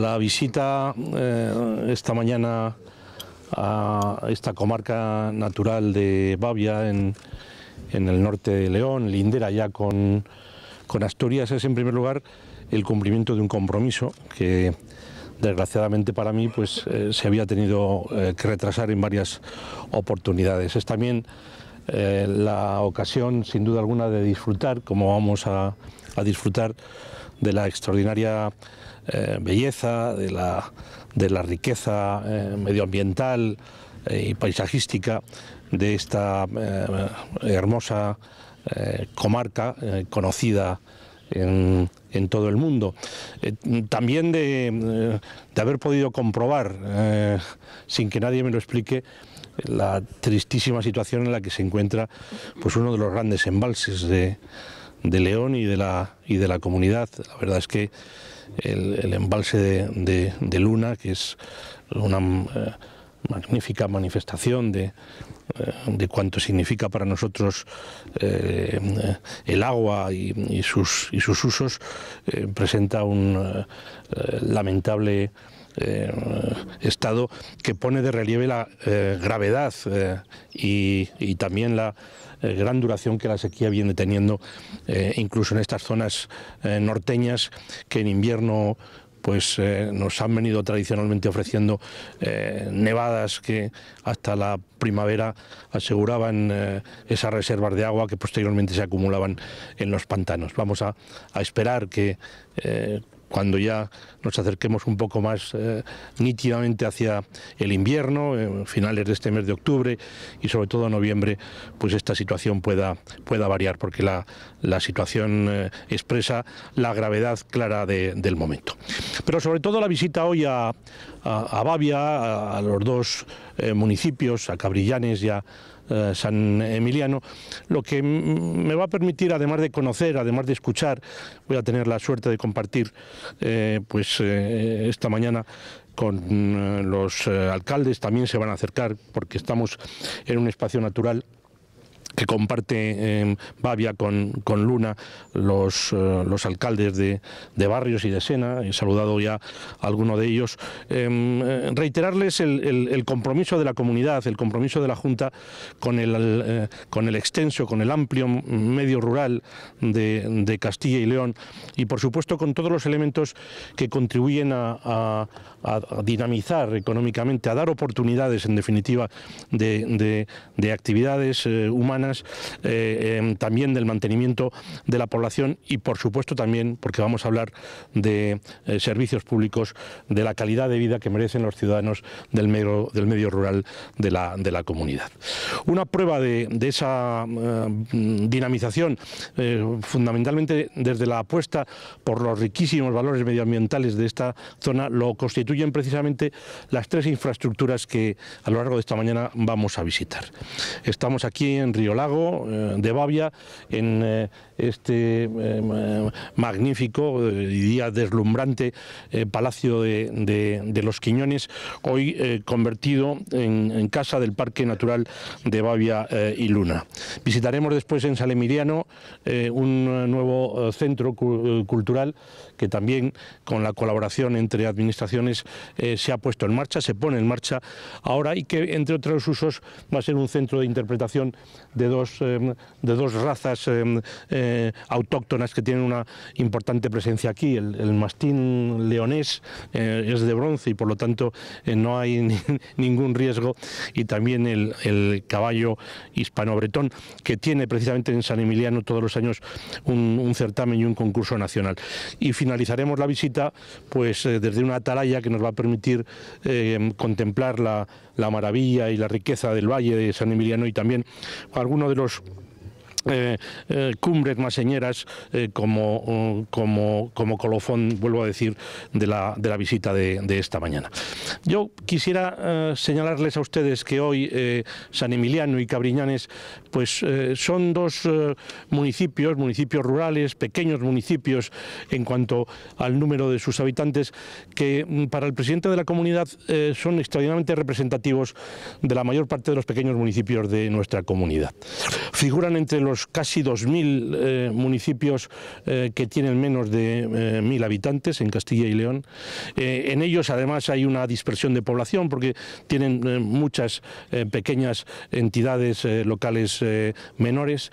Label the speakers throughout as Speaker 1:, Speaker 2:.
Speaker 1: La visita eh, esta mañana a esta comarca natural de Bavia, en, el norte de León, lindera ya con, Asturias, es en primer lugar el cumplimiento de un compromiso que desgraciadamente para mí pues, eh, se había tenido eh, que retrasar en varias oportunidades. Es también la ocasión, sin duda alguna, de disfrutar, como vamos a, a disfrutar de la extraordinaria eh, belleza, de la, de la riqueza eh, medioambiental eh, y paisajística de esta hermosa comarca conocida en, todo el mundo. también de, haber podido comprobar, sin que nadie me lo explique, la tristísima situación en la que se encuentra pues, uno de los grandes embalses de, de León y de la, y de la comunidad. La verdad es que el, embalse de, de, Luna, que es una eh, magnífica manifestación de, eh, de cuanto significa para nosotros eh, el agua y, sus, y sus usos, presenta un lamentable estado que pone de relieve la gravedad y, y, también la, eh, gran duración que la sequía viene teniendo, eh, incluso en estas zonas eh, norteñas que en invierno pues nos han venido tradicionalmente ofreciendo nevadas que hasta la primavera aseguraban esas reservas de agua que posteriormente se acumulaban en los pantanos. Vamos a, a esperar que cuando ya nos acerquemos un poco más eh, nítidamente hacia el invierno, eh, finales de este mes de octubre y sobre todo noviembre, pues esta situación pueda, pueda variar, porque la, la situación eh, expresa la gravedad clara del momento. Pero sobre todo la visita hoy a, a, Bavia, a, a los dos municipios, a Cabrillanes y a eh, San Emiliano, lo que me va a permitir, además de conocer, además de escuchar, voy a tener la suerte de compartir eh, pues eh, esta mañana con los alcaldes, también se van a acercar porque estamos en un espacio natural que comparte eh, Bavia con, Luna, los, eh, los alcaldes de, barrios y de Sena, he saludado ya a alguno de ellos, em, eh, reiterarles el, compromiso de la comunidad, el compromiso de la Junta con el, con el extenso, con el amplio medio rural de, Castilla y León y por supuesto con todos los elementos que contribuyen a, dinamizar económicamente, a dar oportunidades en definitiva de, actividades humanas eh, em, también del mantenimiento de la población y, por supuesto, también, porque vamos a hablar de eh, servicios públicos, de la calidad de vida que merecen los ciudadanos del medio, del medio rural de la, de la comunidad. Una prueba de, de esa eh, dinamización, fundamentalmente desde la apuesta por los riquísimos valores medioambientales de esta zona, lo constituyen precisamente las tres infraestructuras que a lo largo de esta mañana vamos a visitar. Estamos aquí en Río Lago, eh, de Bavia, en eh, este eh, magnífico y día deslumbrante Palacio de, los Quiñones, hoy convertido en, Casa del Parque Natural de Bavia y Luna. Visitaremos después en Salemiriano un nuevo centro cultural que también con la colaboración entre administraciones se ha puesto en marcha, se pone en marcha ahora y que entre otros usos va a ser un centro de interpretación de dos, eh, de dos razas eh, eh, autóctonas que tienen una importante presencia aquí. El, mastín leonés es de bronce y por lo tanto no hay ningún riesgo. Y también el, caballo hispano-bretón que tiene precisamente en San Emiliano todos los años un, certamen y un concurso nacional. Y finalizaremos la visita pues desde una atalaya que nos va a permitir contemplar la, la, maravilla y la riqueza del valle de San Emiliano y también uno de los eh, eh, cumbres maseñeras eh, como, mm, como, como, colofón, vuelvo a decir, de la, de la visita de, esta mañana. Yo quisiera señalarles a ustedes que hoy San Emiliano y Cabriñanes pues, son dos municipios, municipios rurales, pequeños municipios en cuanto al número de sus habitantes, que mm, para el presidente de la comunidad son extraordinariamente representativos de la mayor parte de los pequeños municipios de nuestra comunidad. Figuran entre casi 2.000 eh, municipios eh, que tienen menos de 1.000 eh, habitantes en Castilla y León. en ellos además hay una dispersión de población porque tienen muchas pequeñas entidades locales menores.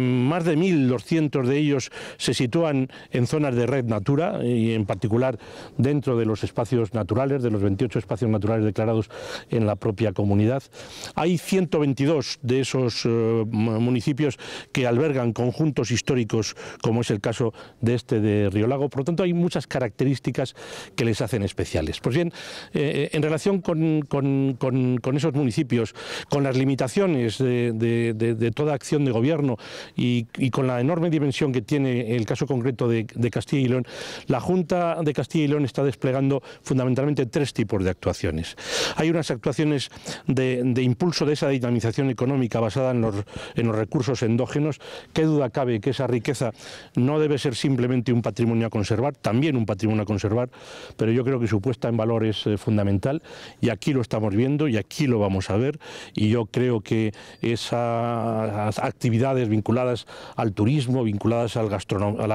Speaker 1: más de 1.200 de ellos se sitúan en zonas de red natura y en particular dentro de los espacios naturales, de los 28 espacios naturales declarados en la propia comunidad. Hay 122 de esos municipios que albergan conjuntos históricos, como es el caso de este de Río Lago. Por lo tanto, hay muchas características que les hacen especiales. Pues bien, eh, en relación con, esos municipios, con las limitaciones de, toda acción de gobierno y, con la enorme dimensión que tiene el caso concreto de, Castilla y León, la Junta de Castilla y León está desplegando fundamentalmente tres tipos de actuaciones. Hay unas actuaciones de, impulso de esa dinamización económica basada en los, en los recursos en endógenos. Qué duda cabe que esa riqueza no debe ser simplemente un patrimonio a conservar, también un patrimonio a conservar, pero yo creo que su puesta en valor es eh, fundamental y aquí lo estamos viendo y aquí lo vamos a ver y yo creo que esas actividades vinculadas al turismo, vinculadas a la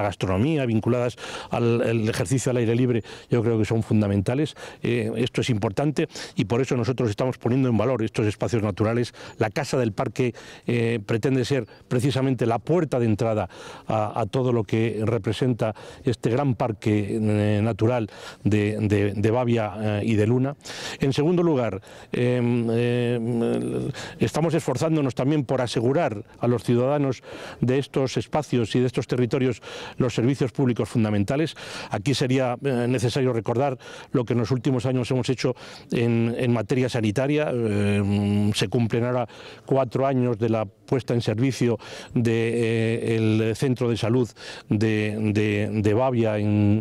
Speaker 1: gastronomía, vinculadas al ejercicio al aire libre, yo creo que son fundamentales. Eh, esto es importante y por eso nosotros estamos poniendo en valor estos espacios naturales. La Casa del Parque eh, pretende ser precisamente la puerta de entrada a, todo lo que representa este gran parque eh, natural de, de, Bavia eh, y de Luna. En segundo lugar, em, em, estamos esforzándonos también por asegurar a los ciudadanos de estos espacios y de estos territorios los servicios públicos fundamentales. Aquí sería eh, necesario recordar lo que en los últimos años hemos hecho en, materia sanitaria. Em, se cumplen ahora cuatro años de la puesta en servicio del de, eh, el centro de salud de, de, Bavia en,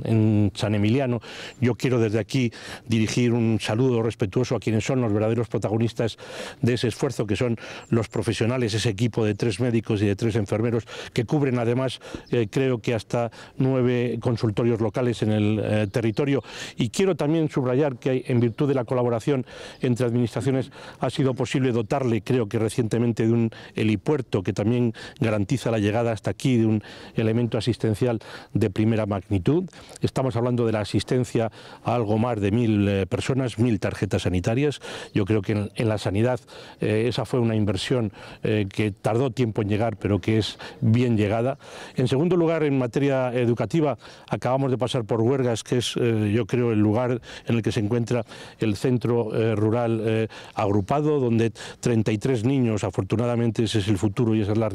Speaker 1: San Emiliano. Yo quiero desde aquí dirigir un saludo respetuoso a quienes son los verdaderos protagonistas de ese esfuerzo, que son los profesionales, ese equipo de tres médicos y de tres enfermeros que cubren además eh, creo que hasta nueve consultorios locales en el eh, territorio. Y quiero también subrayar que en virtud de la colaboración entre administraciones ha sido posible dotarle, creo que recientemente, de un helipuerto que también garantiza la llegada hasta aquí de un elemento asistencial de primera magnitud. Estamos hablando de la asistencia a algo más de mil eh, personas, mil tarjetas sanitarias. Yo creo que en, la sanidad eh, esa fue una inversión eh, que tardó tiempo en llegar, pero que es bien llegada. En segundo lugar, en materia educativa, acabamos de pasar por Huergas, que es, yo creo, el lugar en el que se encuentra el centro rural agrupado, donde 33 niños, afortunadamente ese es el futuro y esa es la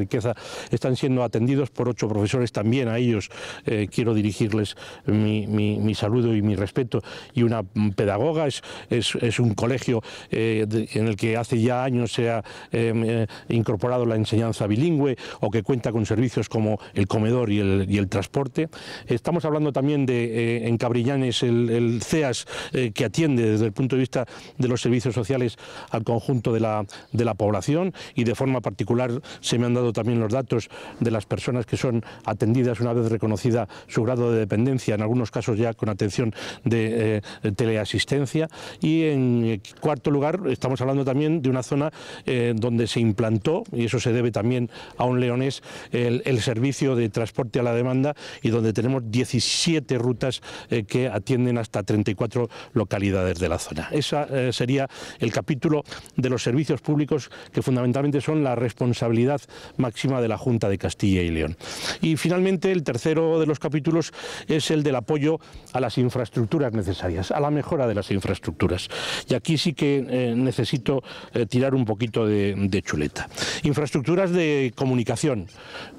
Speaker 1: están siendo atendidos por ocho profesores. También a ellos eh, quiero dirigirles mi, saludo y mi respeto. Y una pedagoga es, es, un colegio eh, en el que hace ya años se ha em, eh, incorporado la enseñanza bilingüe o que cuenta con servicios como el comedor y el, transporte. Estamos hablando también de en Cabrillanes el, el CEAS que atiende desde el punto de vista de los servicios sociales al conjunto de la, de la población y de forma particular se me han dado también los datos de las personas que son atendidas una vez reconocida su grado de dependencia, en algunos casos ya con atención de eh, teleasistencia. Y en cuarto lugar, estamos hablando también de una zona eh, donde se implantó, y eso se debe también a un leonés, el, servicio de transporte a la demanda y donde tenemos 17 rutas eh, que atienden hasta 34 localidades de la zona. Ese sería el capítulo de los servicios públicos que fundamentalmente son la responsabilidad máxima de la Junta de Castilla y León. Y finalmente el tercero de los capítulos es el del apoyo a las infraestructuras necesarias, a la mejora de las infraestructuras. Y aquí sí que eh, necesito eh, tirar un poquito de, chuleta. Infraestructuras de comunicación,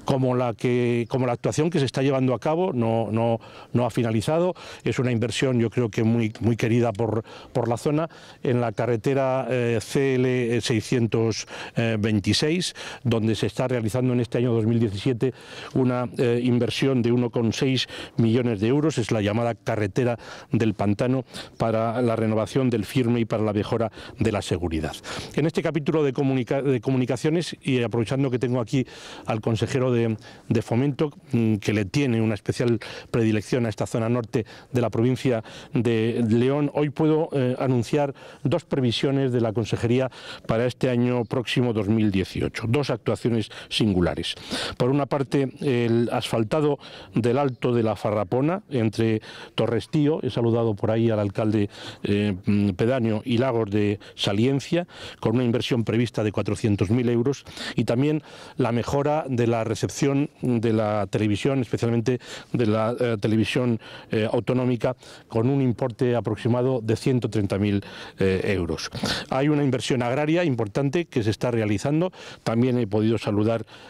Speaker 1: como la, que, como la actuación que se está llevando a cabo, no, ha finalizado, es una inversión yo creo que muy, muy querida por, por la zona, en la carretera eh, CL626, donde se está realizando en este año 2017 una eh, inversión de 1,6 millones de euros, es la llamada carretera del pantano para la renovación del firme y para la mejora de la seguridad. En este capítulo de, comunicaciones, y aprovechando que tengo aquí al consejero de, Fomento, mm, que le tiene una especial predilección a esta zona norte de la provincia de León, hoy puedo eh, anunciar dos previsiones de la Consejería para este año próximo 2018. Dos actuaciones singulares. Por una parte, el asfaltado del Alto de la Farrapona, entre Torrestío, he saludado por ahí al alcalde eh, Pedaño y Lagos de Saliencia, con una inversión prevista de 400.000 euros, y también la mejora de la recepción de la televisión, especialmente de la eh, televisión eh, autonómica, con un importe aproximado de 130.000 euros. Hay una inversión agraria importante que se está realizando, también he podido saludar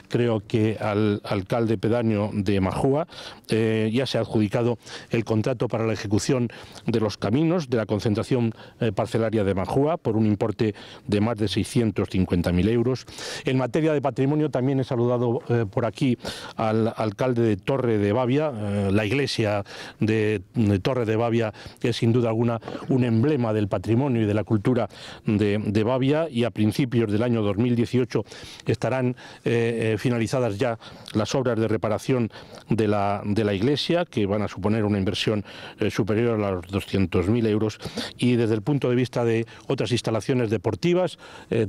Speaker 1: creo que al alcalde pedaño de Majúa. Eh, ya se ha adjudicado el contrato para la ejecución de los caminos de la concentración eh, parcelaria de Majúa por un importe de más de 650.000 euros. En materia de patrimonio también he saludado eh, por aquí al alcalde de Torre de Bavia. la iglesia de, Torre de Bavia es sin duda alguna un emblema del patrimonio y de la cultura de, de Bavia y a principios del año 2018 estarán eh, eh, finalizadas ya las obras de reparación de la, de la iglesia, que van a suponer una inversión eh, superior a los 200.000 euros. Y desde el punto de vista de otras instalaciones deportivas,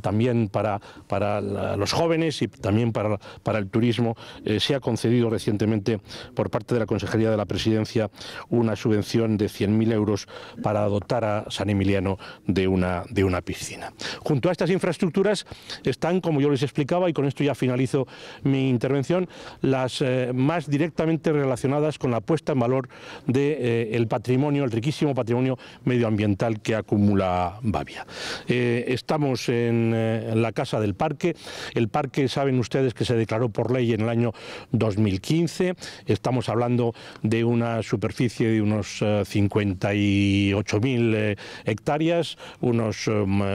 Speaker 1: también para, para los jóvenes y también para, para el turismo, se ha concedido recientemente por parte de la Consejería de la Presidencia una subvención de 100.000 euros para dotar a San Emiliano de una, de una piscina. Junto a estas infraestructuras están, como yo les explicaba, y con esto ya finalizo mi intervención, las eh, más directamente relacionadas con la puesta en valor de, eh, el patrimonio, el riquísimo patrimonio medioambiental que acumula Bavia. Eh, estamos en, en, la Casa del Parque. El parque, saben ustedes, que se declaró por ley en el año 2015. Estamos hablando de una superficie de unos 58.000 hectáreas, unos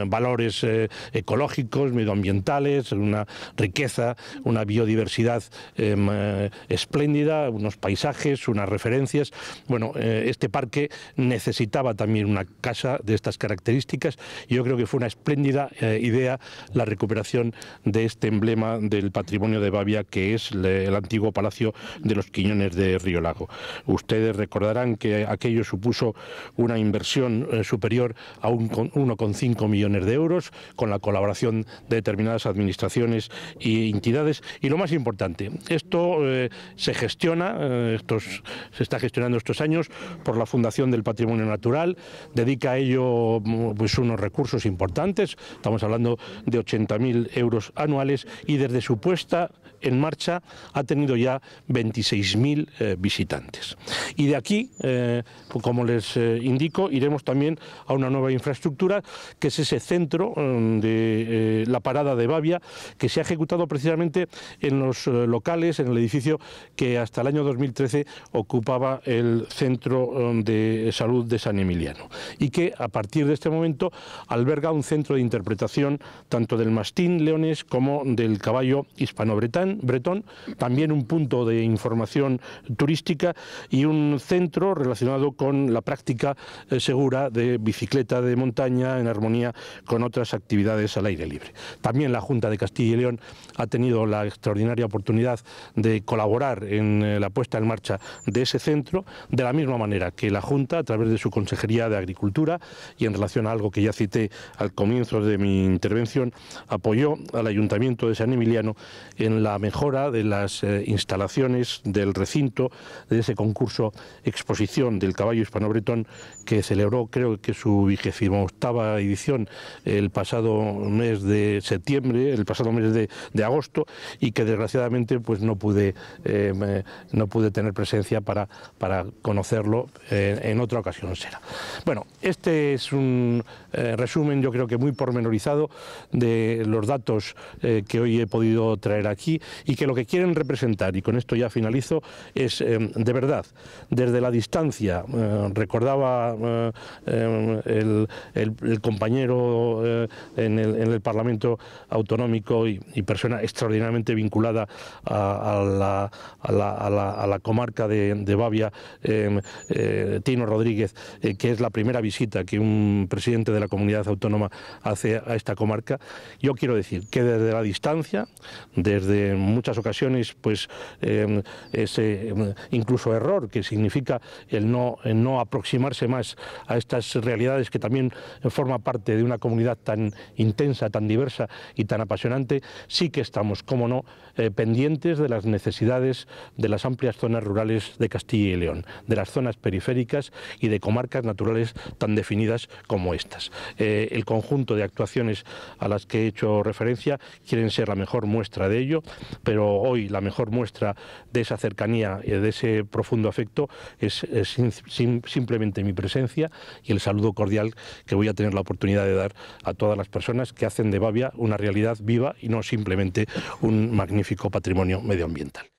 Speaker 1: valores ecológicos, medioambientales, una riqueza una biodiversidad em, eh, espléndida, unos paisajes, unas referencias. Bueno, eh, este parque necesitaba también una casa de estas características yo creo que fue una espléndida eh, idea la recuperación de este emblema del patrimonio de Bavia que es el antiguo Palacio de los Quiñones de Río Lago. Ustedes recordarán que aquello supuso una inversión superior a 1,5 millones de euros con la colaboración de determinadas administraciones y entidades. Y lo más importante, esto eh, se gestiona, eh, estos, se está gestionando estos años por la Fundación del Patrimonio Natural, dedica a ello mm, pues, unos recursos importantes, estamos hablando de 80.000 euros anuales y desde su puesta en marcha ha tenido ya 26.000 eh, visitantes. Y de aquí, eh, como les eh, indico, iremos también a una nueva infraestructura que es ese centro de la parada de Bavia que se ha ejecutado precisamente en los locales, en el edificio que hasta el año 2013 ocupaba el Centro de Salud de San Emiliano y que a partir de este momento alberga un centro de interpretación tanto del mastín leones como del caballo hispano bretón, también un punto de información turística y un centro relacionado con la práctica eh, segura de bicicleta de montaña en armonía con otras actividades al aire libre. También la Junta de Castilla y León ha tenido la extraordinaria oportunidad de colaborar en eh, la puesta en marcha de ese centro, de la misma manera que la Junta, a través de su Consejería de Agricultura y en relación a algo que ya cité al comienzo de mi intervención, apoyó al Ayuntamiento de San Emiliano en la mejora de las eh, instalaciones del recinto de ese concurso exposición del caballo hispano-bretón que celebró creo que su vigésima octava edición el pasado mes de septiembre, el pasado mes de, agosto y que desgraciadamente pues no pude, eh, no pude tener presencia para, conocerlo eh, en otra ocasión será. Bueno, este es un resumen yo creo que muy pormenorizado de los datos que hoy he podido traer aquí y que lo que quieren representar, y con esto ya finalizo, es eh, de verdad, desde la distancia, eh, recordaba eh, el, compañero en el, Parlamento Autonómico y, persona extraordinariamente vinculada a, la, comarca de, de Bavia, Tino Rodríguez, que es la primera visita que un presidente de la comunidad autónoma hace a esta comarca, yo quiero decir que desde la distancia, desde en muchas ocasiones pues em, ese em, incluso error que significa el no, no aproximarse más a estas realidades que también forma parte de una comunidad tan intensa, tan diversa y tan apasionante, sí que estamos, como no, eh, pendientes de las necesidades de las amplias zonas rurales de Castilla y León, de las zonas periféricas y de comarcas naturales tan definidas como estas. Eh, el conjunto de actuaciones a las que he hecho referencia quieren ser la mejor muestra de ello pero hoy la mejor muestra de esa cercanía y de ese profundo afecto es, simplemente mi presencia y el saludo cordial que voy a tener la oportunidad de dar a todas las personas que hacen de Bavia una realidad viva y no simplemente un magnífico patrimonio medioambiental.